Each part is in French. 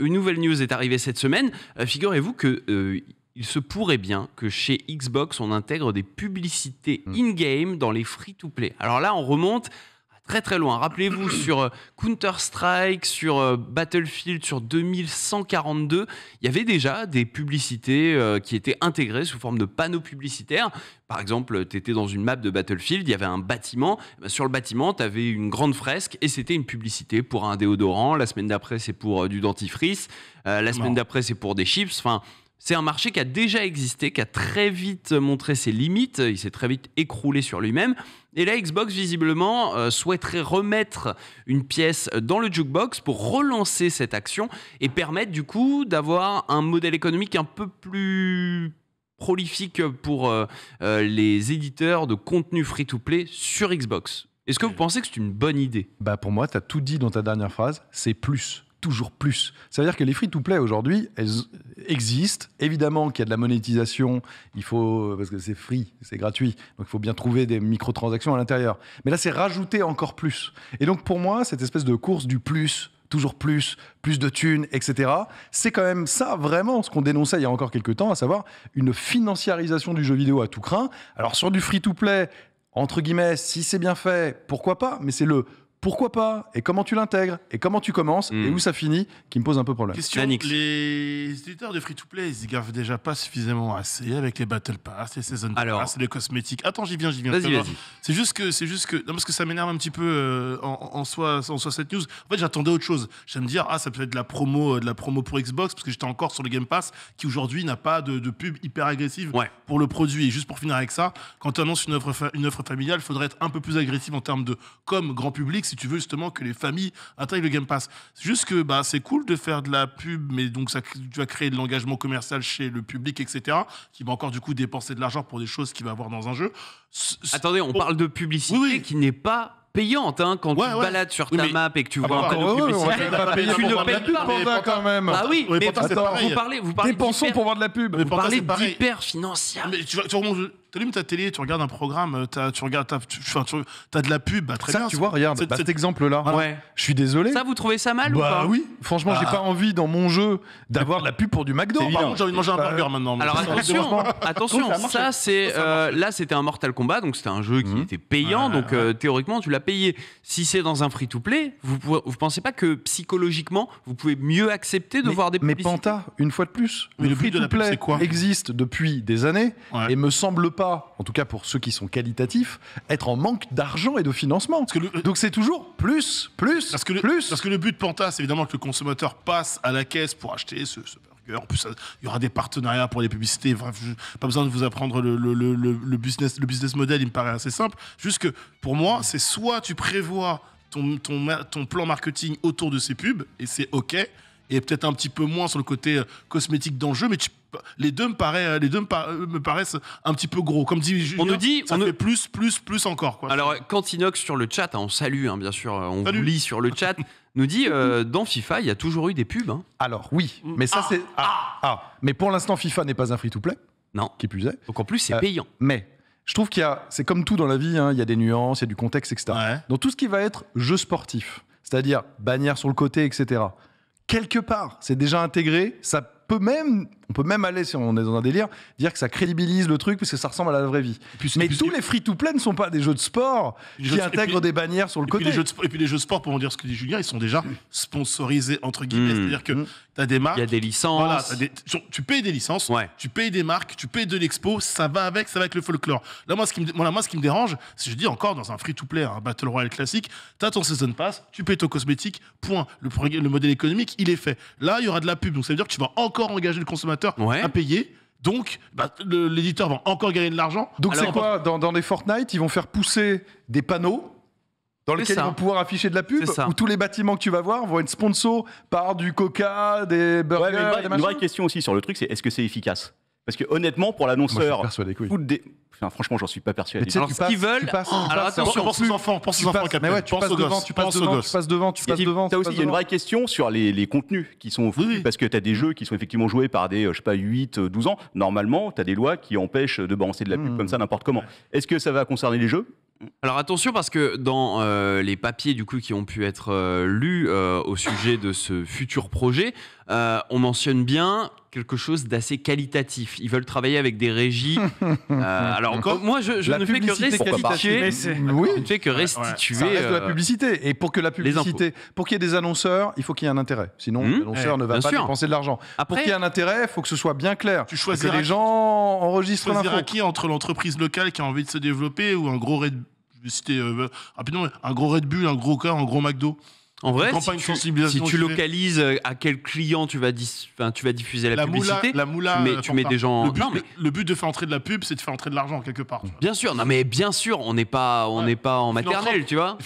Une nouvelle news est arrivée cette semaine. Euh, figurez-vous que euh, il se pourrait bien que chez Xbox on intègre des publicités hmm. in-game dans les free-to-play. Alors là, on remonte très très loin. Rappelez-vous, sur euh, Counter-Strike, sur euh, Battlefield, sur 2142, il y avait déjà des publicités euh, qui étaient intégrées sous forme de panneaux publicitaires. Par exemple, tu étais dans une map de Battlefield, il y avait un bâtiment. Eh ben, sur le bâtiment, tu avais une grande fresque et c'était une publicité pour un déodorant. La semaine d'après, c'est pour du dentifrice. la semaine d'après, c'est pour des chips. Enfin, c'est un marché qui a déjà existé, qui a très vite montré ses limites, il s'est très vite écroulé sur lui-même. Et là, Xbox, visiblement, euh, souhaiterait remettre une pièce dans le jukebox pour relancer cette action et permettre, du coup, d'avoir un modèle économique un peu plus prolifique pour euh, euh, les éditeurs de contenu free-to-play sur Xbox. Est-ce que vous pensez que c'est une bonne idée Bah pour moi, tu as tout dit dans ta dernière phrase, c'est plus toujours plus. Ça veut dire que les free-to-play aujourd'hui, elles existent. Évidemment qu'il y a de la monétisation, il faut, parce que c'est free, c'est gratuit, donc il faut bien trouver des microtransactions à l'intérieur. Mais là, c'est rajouter encore plus. Et donc pour moi, cette espèce de course du plus, toujours plus, plus de thunes, etc. C'est quand même ça vraiment ce qu'on dénonçait il y a encore quelques temps, à savoir une financiarisation du jeu vidéo à tout craint. Alors sur du free-to-play, entre guillemets, si c'est bien fait, pourquoi pas, mais c'est le pourquoi pas Et comment tu l'intègres Et comment tu commences Et hmm. où ça finit Qui me pose un peu problème. Question, les éditeurs de free-to-play, ils gavent déjà pas suffisamment assez avec les Battle Pass, les Season Alors... Pass, les cosmétiques. Attends, j'y viens, j'y viens. C'est juste que... c'est juste que non, parce que ça m'énerve un petit peu euh, en, soi, en soi cette news. En fait, j'attendais autre chose. J'aime dire, ah, ça peut être de la promo, euh, de la promo pour Xbox, parce que j'étais encore sur le Game Pass, qui aujourd'hui n'a pas de, pub hyper agressive pour le produit. Et juste pour finir avec ça, quand tu annonces une offre, une offre familiale, il faudrait être un peu plus agressif en termes de comme grand public si tu veux justement que les familles attrapent le Game Pass. C'est juste que bah, c'est cool de faire de la pub, mais donc tu vas créer de l'engagement commercial chez le public, etc., qui va encore du coup dépenser de l'argent pour des choses qu'il va avoir dans un jeu. Attendez, on, oh. parle de publicité qui n'est pas payante hein, quand tu balades sur ta map et que tu ah, vois un bah, encore de tu ne payes pas quand même ah oui mais, attends, vous parlez vous parlez dépensons pour voir de la pub vous parlez d'hyper financière mais tu, vois, tu remontes tu allumes ta télé, tu regardes un programme, euh, tu regardes, as, tu, tu as de la pub, bah, très ça, bien. Tu vois, regarde, cet exemple-là. Ouais. Je suis désolé. Ça, vous trouvez ça mal ou bah pas oui. Franchement, j'ai bah. pas envie dans mon jeu d'avoir de la pub pour du McDo. Par contre, j'ai envie de manger un burger maintenant. Alors attention, attention, ça c'est euh, là c'était un Mortal Kombat, donc c'était un jeu qui mmh. était payant, donc euh, théoriquement tu l'as payé. Si c'est dans un free-to-play, vous vous pensez pas que psychologiquement vous pouvez mieux accepter de voir des publicités Mais Panta, une fois de plus, le free-to-play existe depuis des années et me semble pas en tout cas pour ceux qui sont qualitatifs, être en manque d'argent et de financement. Donc c'est toujours plus, plus, parce que le, plus. Parce que le but de Panta, c'est évidemment que le consommateur passe à la caisse pour acheter ce, burger. En plus, il y aura des partenariats pour les publicités. Bref, pas besoin de vous apprendre le, business, le business model, il me paraît assez simple. Juste que pour moi, c'est soit tu prévois ton, ton, ton, plan marketing autour de ces pubs, et c'est OK, et peut-être un petit peu moins sur le côté euh, cosmétique d'enjeu, mais tu les deux me paraissent, les deux euh, me, paraissent un petit peu gros. Comme dit Julien, on nous dit, on fait plus, plus, plus encore. alors Alors, Cantinox sur le chat, hein, on salue, hein, bien sûr, euh, on vous lit sur le chat, nous dit euh, dans FIFA, il y a toujours eu des pubs. Hein. Alors, oui, mais ça, ah. c'est. Ah, ah. ah, mais pour l'instant, FIFA n'est pas un free-to-play. Non. Qui plus est. Donc, en plus, c'est payant. Mais. Je trouve qu'il y a, c'est comme tout dans la vie, il y a des nuances, il y a du contexte, etc. Dans tout ce qui va être jeu sportif, c'est-à-dire bannière sur le côté, etc. Quelque part, c'est déjà intégré, ça peut même on peut même aller, si on est dans un délire, dire que ça crédibilise le truc parce que ça ressemble à la vraie vie. mais tous les free-to-play ne sont pas des jeux de sport qui intègrent des bannières sur le côté. jeux de, et puis les jeux de sport, pour en dire ce que dit Julien, ils sont déjà sponsorisés, entre guillemets. Hmm. C'est-à-dire que hmm. tu as des marques. Il y a des licences. tu payes des licences, tu payes des marques, tu payes de l'expo, ça va avec, ça va avec le folklore. Là, moi, ce qui me, dérange, c'est je dis encore dans un free-to-play, un Battle Royale classique, tu as ton season pass, tu payes ton cosmétique, point. Le, le modèle économique, il est fait. Là, il y aura de la pub, donc ça veut dire que tu vas encore engager le consommateur à payer Donc, bah, l'éditeur va encore gagner de l'argent. Donc, c'est quoi dans, les Fortnite, ils vont faire pousser des panneaux dans lesquels ils vont pouvoir afficher de la pub, où tous les bâtiments que tu vas voir vont être sponsors par du coca, des burgers, mais une, vraie, une vraie question aussi sur le truc, c'est est-ce que c'est efficace parce que honnêtement, pour l'annonceur, franchement, j'en suis pas persuadé. Alors, ce qu'ils veulent, passes, alors, attention, pense tu penses, tu passes devant, tu passes devant. aussi, il y a une vraie question sur les, contenus qui sont parce que tu as des jeux qui sont effectivement joués par des, euh, je sais pas, 8, 12 euh, ans. Normalement, tu as des lois qui empêchent de balancer de la pub hmm. comme ça n'importe comment. Est-ce que ça va concerner les jeux alors attention parce que dans euh, les papiers du coup qui ont pu être lus au sujet de ce futur projet, euh, on mentionne bien quelque chose d'assez qualitatif. Ils veulent travailler avec des régies. Euh, alors moi, je, ne fais que restituer. Ça reste de la euh, publicité. Et pour que la publicité, pour qu'il y ait des annonceurs, il faut qu'il y ait un intérêt. Sinon, hmm. l'annonceur eh, ne va pas dépenser de l'argent. Pour qu'il y ait un intérêt, il faut que ce soit bien clair. Tu choisis les gens enregistrent l'info. qui entre l'entreprise locale qui a envie de se développer ou un gros Red, je rapidement, un gros Red Bull, un gros cas, un gros McDo. En vrai, si tu, localises euh, à quel client tu vas, tu vas diffuser la, publicité, tu mets, euh, des gens. Le but, de faire entrer de la pub, c'est de faire entrer de l'argent quelque part. Bien sûr, non mais bien sûr, on n'est pas, on n'est pas en maternelle, tu vois.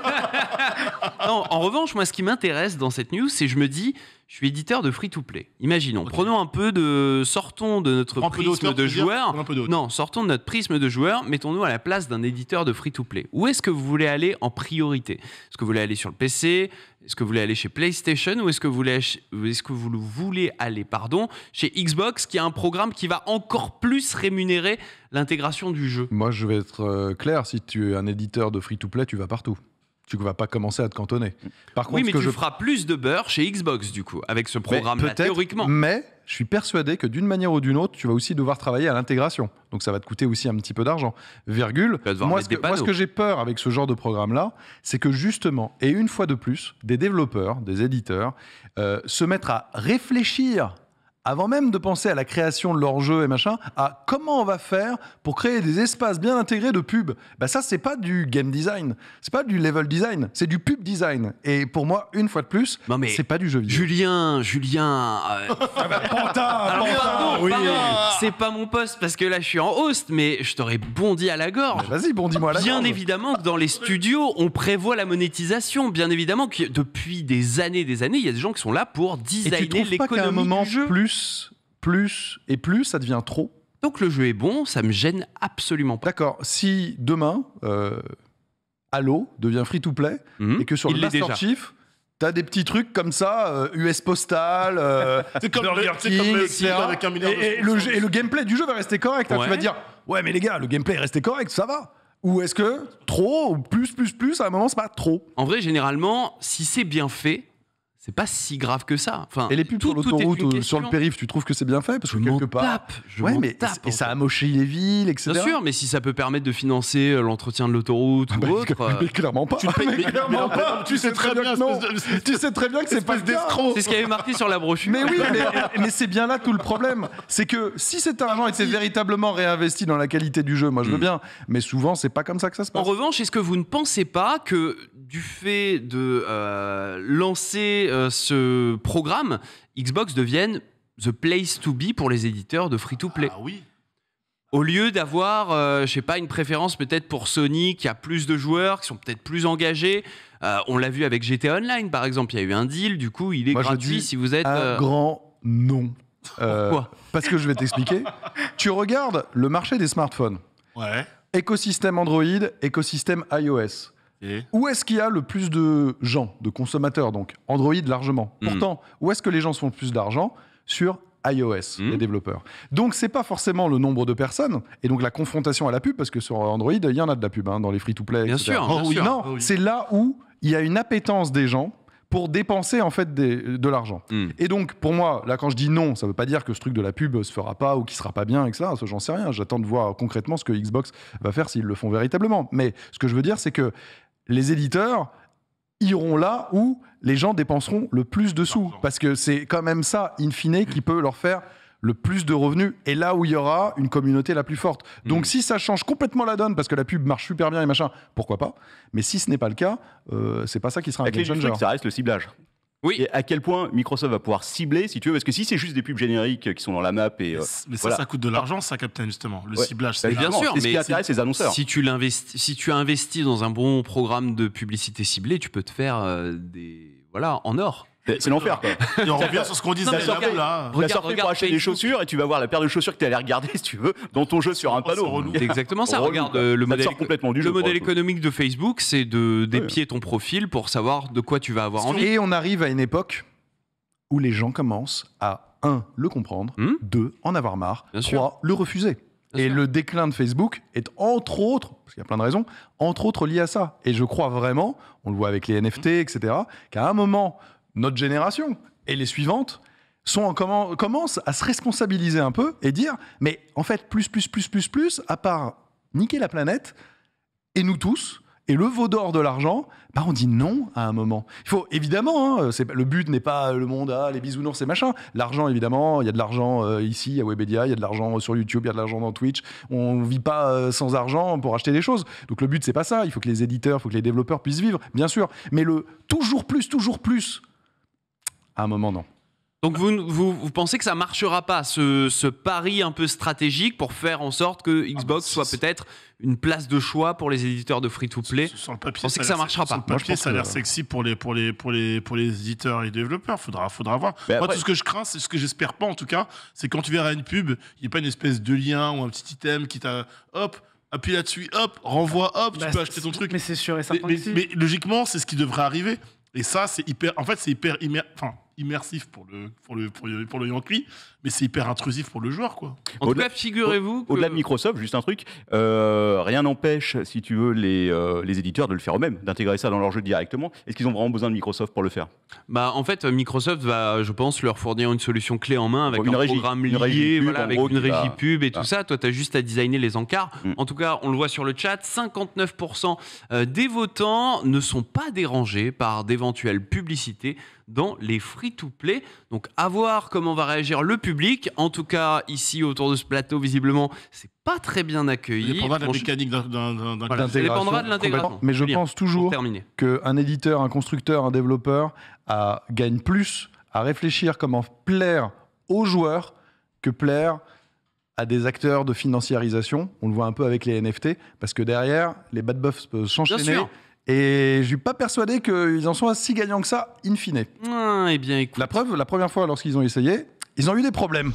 en revanche, moi, ce qui m'intéresse dans cette news, c'est je me dis, je suis éditeur de free-to-play. Imaginons, prenons un peu de, sortons de notre prisme de joueur. Non, sortons de notre prisme de joueur. Mettons-nous à la place d'un éditeur de free-to-play. Où est-ce que vous voulez aller en priorité Est-ce que vous voulez aller sur le PC Est-ce que vous voulez aller chez PlayStation ou est-ce que vous voulez, est-ce que vous voulez aller, pardon, chez Xbox, qui a un programme qui va encore plus rémunérer l'intégration du jeu Moi, je vais être euh, clair. Si tu es un éditeur de free-to-play, tu vas partout tu ne vas pas commencer à te cantonner. Par contre, oui, mais tu feras plus de beurre chez Xbox, du coup, avec ce programme-là, théoriquement. Mais je suis persuadé que d'une manière ou d'une autre, tu vas aussi devoir travailler à l'intégration. Donc ça va te coûter aussi un petit peu d'argent. Virgule. Moi ce, que, j'ai peur avec ce genre de programme-là, c'est que justement, et une fois de plus, des développeurs, des éditeurs, euh, se mettent à réfléchir avant même de penser à la création de leur jeu et machin, à comment on va faire pour créer des espaces bien intégrés de pub. Bah ça, c'est pas du game design, c'est pas du level design, c'est du pub design. Et pour moi, une fois de plus, non mais c'est pas du jeu vidéo. Julien, Julien. c'est pas mon poste parce que là, je suis en host, mais je t'aurais bondi à la gorge. vas-y, bondis-moi à la bien gorge. Bien évidemment que dans les studios, on prévoit la monétisation. Bien évidemment que depuis des années, des années, il y a des gens qui sont là pour designer l'économie du jeu. Plus plus, et plus, ça devient trop. Donc le jeu est bon, ça me gêne absolument pas. D'accord. Si demain, euh, Halo devient free to play mhm. et que sur le Master Chief, T'as des petits trucs comme ça, US euh, Postal, et, le, gameplay du jeu va rester correct. Hein. Tu vas dire, ouais, mais les gars, le gameplay est resté correct, ça va. Ou est-ce que trop, plus, plus, plus, à un moment, c'est pas trop En vrai, généralement, si c'est bien fait, c'est pas si grave que ça. Enfin, et les pubs sur l'autoroute euh, sur le périph', tu trouves que c'est bien fait Parce que je quelque part. Tape, ouais, mais et ça a moché les villes, etc. Bien sûr, mais si ça peut permettre de financer euh, l'entretien de l'autoroute ah ou bah, autre. Mais euh, clairement pas. Tu, ah, mais clairement pas. tu sais très bien que Tu sais très bien que c'est pas d'escroc. C'est ce qu'il avait marqué sur la brochure. Mais oui, mais c'est bien là tout le problème. C'est que si cet argent était véritablement réinvesti dans la qualité du jeu, moi je veux mm. bien. Mais souvent, c'est pas comme ça que ça se passe. En revanche, est-ce que vous ne pensez pas que du fait de euh, lancer euh, ce programme, Xbox devienne the place to be pour les éditeurs de free-to-play. Ah oui au lieu d'avoir, je euh, je sais pas, une préférence peut-être pour Sony qui a plus de joueurs, qui sont peut-être plus engagés. on l'a vu avec GTA Online par exemple, il y a eu un deal, du coup il est gratuit si vous êtes. Un grand non. Pourquoi Parce que je vais t'expliquer. tu regardes le marché des smartphones. Ouais. Écosystème Android, écosystème iOS où est-ce qu'il y a le plus de gens, de consommateurs, donc Android largement hmm. Pourtant, où est-ce que les gens se font le plus d'argent Sur iOS, hmm. les développeurs. Donc, c'est pas forcément le nombre de personnes, et donc la confrontation à la pub, parce que sur Android, il y en a de la pub, hein, dans les free-to-play. Bien, oh sûr, Non, oh c'est là où il y a une appétence des gens pour dépenser en fait des, de l'argent. Hmm. Et donc pour moi, là quand je dis non, ça veut pas dire que ce truc de la pub se fera pas ou qu'il sera pas bien etc. j'en sais rien. J'attends de voir concrètement ce que Xbox va faire s'ils le font véritablement. Mais ce que je veux dire, c'est que les éditeurs iront là où les gens dépenseront le plus de sous. Parce que c'est quand même ça, in fine, qui peut leur faire le plus de revenus et là où il y aura une communauté la plus forte. Donc mm. si ça change complètement la donne parce que la pub marche super bien et machin, pourquoi pas Mais si ce n'est pas le cas, euh, c'est pas ça qui sera un game changer. Ça reste le ciblage. Oui. Et à quel point Microsoft va pouvoir cibler, si tu veux, parce que si c'est juste des pubs génériques qui sont dans la map et. Euh, ça, ça coûte de l'argent, ça, Captain, justement. Le ciblage, bah, c'est bien sûr. Mais ce qui intéresse les annonceurs. Si tu, si tu investis dans un bon programme de publicité ciblée, tu peux te faire euh, des. Voilà, en or. C'est l'enfer, Et on revient sur ce qu'on disait la là. Tu vas sortir pour acheter des chaussures et tu vas voir la paire de chaussures que tu allé regarder, si tu veux, dans ton jeu sur un panneau. C'est exactement ça. Regarde euh, le modèle, complètement du modèle économique de Facebook, c'est de d'épier ton profil pour savoir de quoi tu vas avoir envie. Et on arrive à une époque où les gens commencent à, un, le comprendre, 2. Hmm deux, en avoir marre, 3. trois, le refuser. et le déclin de Facebook est entre autres, parce qu'il y a plein de raisons, entre autres lié à ça. Et je crois vraiment, on le voit avec les NFT, etc., qu'à un moment, notre génération et les suivantes, sont en commencent à se responsabiliser un peu et dire mais en fait plus plus plus plus plus à part niquer la planète et nous tous et le vaudor de l'argent, bah on dit non à un moment. Il faut évidemment, hein, c'est le but n'est pas le monde, à les bisounours, et machin. L'argent, évidemment, il y a de l'argent euh, ici à Webedia, il y a de l'argent sur YouTube, il y a de l'argent dans Twitch. On ne vit pas euh, sans argent pour acheter des choses. Donc le but, c'est pas ça. Il faut que les éditeurs, il faut que les développeurs puissent vivre, bien sûr. Mais le toujours plus, toujours plus, à un moment, non. Donc vous, vous, pensez que ça marchera pas, ce, ce, pari un peu stratégique pour faire en sorte que ah bah, Xbox soit peut-être une place de choix pour les éditeurs de free-to-play Vous que ça marchera pas Sur le papier, ça a l'air euh, sexy pour les, pour, les, pour, les, pour les éditeurs et développeurs, faudra, faudra voir. Moi, tout ce que je crains, c'est ce que j'espère pas en tout cas, c'est quand tu verras une pub, il n'y a pas une espèce de lien ou un petit item qui t'a... Hop appuie là-dessus, hop, renvoie, hop, tu bah, peux acheter ton truc. Mais c'est sûr et certain. Mais, mais, mais, logiquement, c'est ce qui devrait arriver. Et ça, c'est hyper. En fait, c'est hyper immersif pour le, pour le, pour le, pour Yankee, mais c'est hyper intrusif pour le joueur. Quoi. En au tout cas, figurez-vous. Au-delà de Microsoft, juste un truc, euh, rien n'empêche, si tu veux, les, euh, les éditeurs de le faire eux-mêmes, d'intégrer ça dans leur jeu directement. Est-ce qu'ils ont vraiment besoin de Microsoft pour le faire bah, En fait, Microsoft va, je pense, leur fournir une solution clé en main avec une un programme lié, avec une régie pub et ah. tout ça. Toi, tu as juste à designer les encarts. Mm. En tout cas, on le voit sur le chat, 59% euh, des votants ne sont pas dérangés par d'éventuelles publicités dans les free-to-play. Donc à voir comment va réagir le public. En tout cas, ici autour de ce plateau, visiblement, c'est pas très bien accueilli. Ça dépendra de la mécanique d'un Mais je pense toujours qu'un éditeur, un constructeur, un développeur gagne plus à réfléchir comment plaire aux joueurs que plaire à des acteurs de financiarisation. On le voit un peu avec les NFT, parce que derrière, les bad buffs peuvent s'enchaîner. Et je suis pas persuadé qu'ils en soient si gagnants que ça, in fine. Ah, eh bien, écoute. La preuve, la première fois, lorsqu'ils ont essayé, ils ont eu des problèmes.